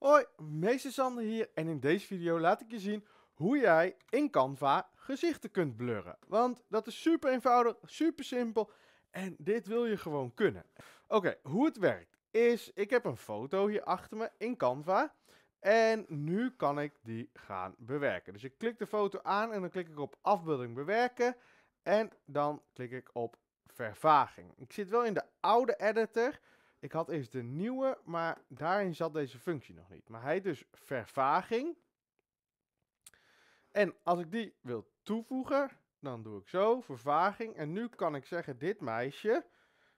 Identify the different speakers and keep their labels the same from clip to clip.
Speaker 1: Hoi, meester Sander hier en in deze video laat ik je zien hoe jij in Canva gezichten kunt blurren. Want dat is super eenvoudig, super simpel en dit wil je gewoon kunnen. Oké, hoe het werkt is, ik heb een foto hier achter me in Canva en nu kan ik die gaan bewerken. Dus ik klik de foto aan en dan klik ik op afbeelding bewerken en dan klik ik op vervaging. Ik zit wel in de oude editor, ik had eerst de nieuwe, maar daarin zat deze functie nog niet. Maar hij heet dus vervaging. En als ik die wil toevoegen, dan doe ik zo, vervaging. En nu kan ik zeggen, dit meisje,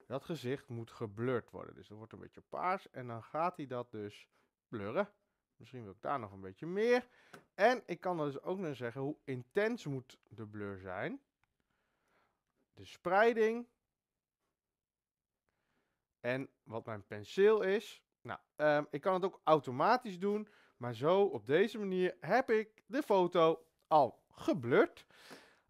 Speaker 1: dat gezicht moet geblurred worden. Dus dat wordt een beetje paars en dan gaat hij dat dus blurren. Misschien wil ik daar nog een beetje meer. En ik kan dus ook nog zeggen hoe intens moet de blur zijn. De spreiding, en wat mijn penseel is. Nou, ehm, ik kan het ook automatisch doen, maar zo op deze manier heb ik de foto al geblurd.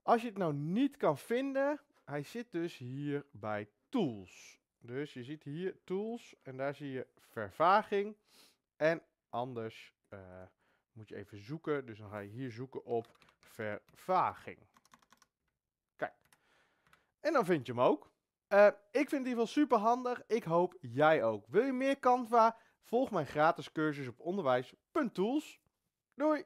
Speaker 1: Als je het nou niet kan vinden, hij zit dus hier bij Tools. Dus je ziet hier Tools en daar zie je vervaging. En anders eh, moet je even zoeken. Dus dan ga je hier zoeken op vervaging. Kijk. En dan vind je hem ook. Eh, ik vind die wel ieder super handig. Ik hoop jij ook. Wil je meer Canva? Volg mijn gratis cursus op onderwijs.tools. Doei!